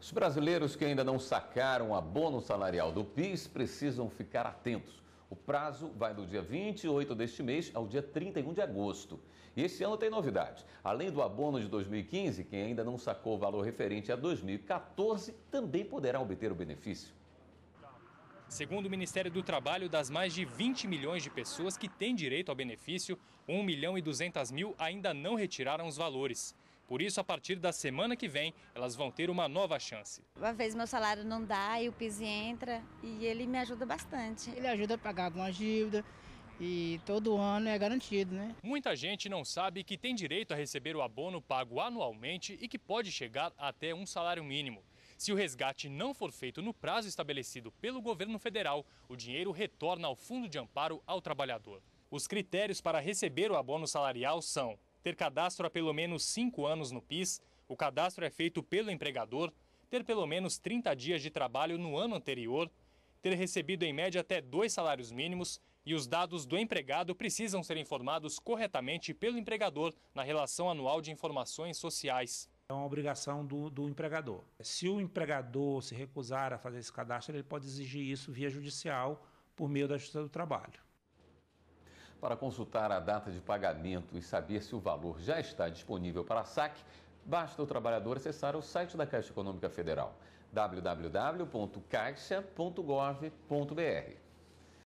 Os brasileiros que ainda não sacaram o abono salarial do PIS precisam ficar atentos. O prazo vai do dia 28 deste mês ao dia 31 de agosto. E este ano tem novidade. Além do abono de 2015, quem ainda não sacou o valor referente a 2014 também poderá obter o benefício. Segundo o Ministério do Trabalho, das mais de 20 milhões de pessoas que têm direito ao benefício, 1 milhão e 200 mil ainda não retiraram os valores. Por isso, a partir da semana que vem, elas vão ter uma nova chance. Uma vez meu salário não dá e o PIS entra e ele me ajuda bastante. Ele ajuda a pagar algumas dívidas. E todo ano é garantido, né? Muita gente não sabe que tem direito a receber o abono pago anualmente e que pode chegar até um salário mínimo. Se o resgate não for feito no prazo estabelecido pelo governo federal, o dinheiro retorna ao Fundo de Amparo ao Trabalhador. Os critérios para receber o abono salarial são ter cadastro há pelo menos cinco anos no PIS, o cadastro é feito pelo empregador, ter pelo menos 30 dias de trabalho no ano anterior, ter recebido em média até dois salários mínimos e os dados do empregado precisam ser informados corretamente pelo empregador na relação anual de informações sociais. É uma obrigação do, do, empregador. Se o empregador se recusar a fazer esse cadastro, ele pode exigir isso via judicial por meio da Justiça do Trabalho. Para consultar a data de pagamento e saber se o valor já está disponível para saque, basta o trabalhador acessar o site da Caixa Econômica Federal, www.caixa.gov.br.